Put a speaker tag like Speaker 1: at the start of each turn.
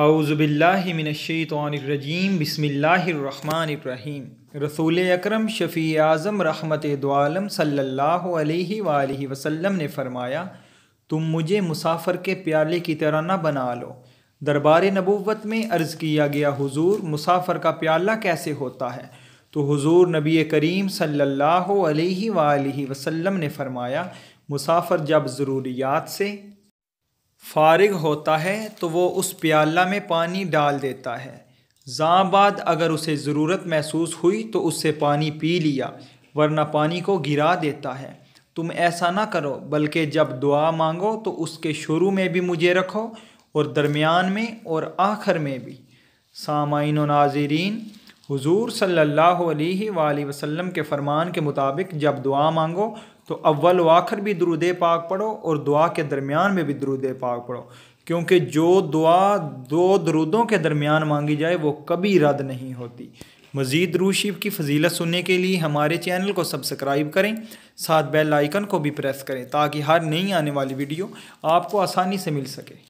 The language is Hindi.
Speaker 1: आउज़बिल्लिमिनशैतरजीम बसमीम रसूल अकरम शफ़ी आज़म रहमत दोम सल्ला वसम ने फ़रमाया तुम मुझे मुसाफर के प्याले की तरह न बना लो दरबार नबूत में अर्ज़ किया गया हुजूर मुसाफर का प्याला कैसे होता है तो हुजूर नबी करीम सल्लल्लाहु अलैहि वसल्लम ने फ़रमाया मुसाफर जब ज़रूरियात से फारिग होता है तो वो उस प्याला में पानी डाल देता है जहाँ बाद अगर उसे ज़रूरत महसूस हुई तो उससे पानी पी लिया वरना पानी को गिरा देता है तुम ऐसा ना करो बल्कि जब दुआ मांगो तो उसके शुरू में भी मुझे रखो और दरमियान में और आखिर में भी सामाइन नाजरीन हुजूर सल्लल्लाहु अलैहि वसल्लम के फ़रमान के मुताबिक जब दुआ मांगो तो अव्वल व आखिर भी दरुद पाक पढ़ो और दुआ के दरमियान में भी दरुद पाक पढ़ो क्योंकि जो दुआ दो दरुदों के दरमियान मांगी जाए वो कभी रद्द नहीं होती मज़ीद रूशीफ की फजीलत सुनने के लिए हमारे चैनल को सब्सक्राइब करें साथ बेल आइकन को भी प्रेस करें ताकि हर नई आने वाली वीडियो आपको आसानी से मिल सके